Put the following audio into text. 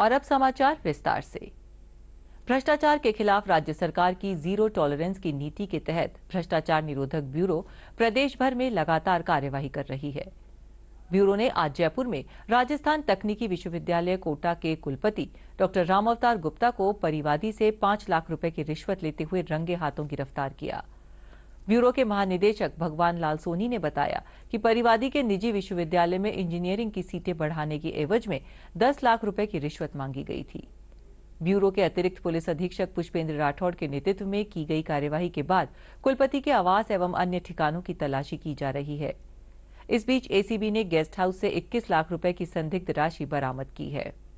और अब समाचार विस्तार से भ्रष्टाचार के खिलाफ राज्य सरकार की जीरो टॉलरेंस की नीति के तहत भ्रष्टाचार निरोधक ब्यूरो प्रदेश भर में लगातार कार्यवाही कर रही है ब्यूरो ने आज जयपुर में राजस्थान तकनीकी विश्वविद्यालय कोटा के कुलपति डॉ राम अवतार गुप्ता को परिवादी से पांच लाख रुपए की रिश्वत लेते हुए रंगे हाथों गिरफ्तार किया ब्यूरो के महानिदेशक भगवान लाल सोनी ने बताया कि परिवादी के निजी विश्वविद्यालय में इंजीनियरिंग की सीटें बढ़ाने की एवज में दस लाख रुपए की रिश्वत मांगी गई थी ब्यूरो के अतिरिक्त पुलिस अधीक्षक पुष्पेंद्र राठौड़ के नेतृत्व में की गई कार्यवाही के बाद कुलपति के आवास एवं अन्य ठिकानों की तलाशी की जा रही है इस बीच एसीबी ने गेस्ट हाउस से 21 लाख रुपए की संदिग्ध राशि बरामद की है